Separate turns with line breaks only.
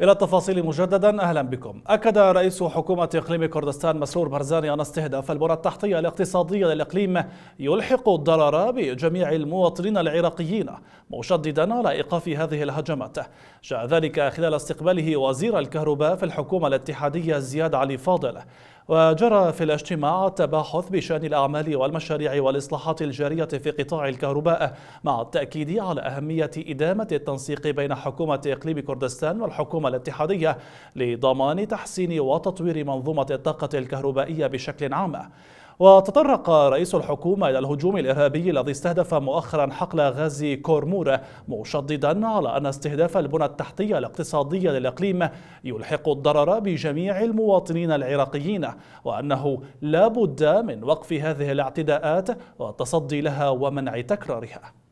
إلى التفاصيل مجددا أهلا بكم أكد رئيس حكومة إقليم كردستان مسرور برزاني أن استهداف البنى التحتية الاقتصادية للإقليم يلحق الضرر بجميع المواطنين العراقيين مشددا على إيقاف هذه الهجمات جاء ذلك خلال استقباله وزير الكهرباء في الحكومة الاتحادية زياد علي فاضل وجرى في الاجتماع التباحث بشأن الأعمال والمشاريع والإصلاحات الجارية في قطاع الكهرباء مع التأكيد على أهمية إدامة التنسيق بين حكومة إقليم كردستان والحكومة الاتحادية لضمان تحسين وتطوير منظومة الطاقة الكهربائية بشكل عام وتطرق رئيس الحكومة إلى الهجوم الإرهابي الذي استهدف مؤخرا حقل غازي كورمورا مشددا على أن استهداف البنى التحتية الاقتصادية للإقليم يلحق الضرر بجميع المواطنين العراقيين وأنه لا بد من وقف هذه الاعتداءات والتصدي لها ومنع تكرارها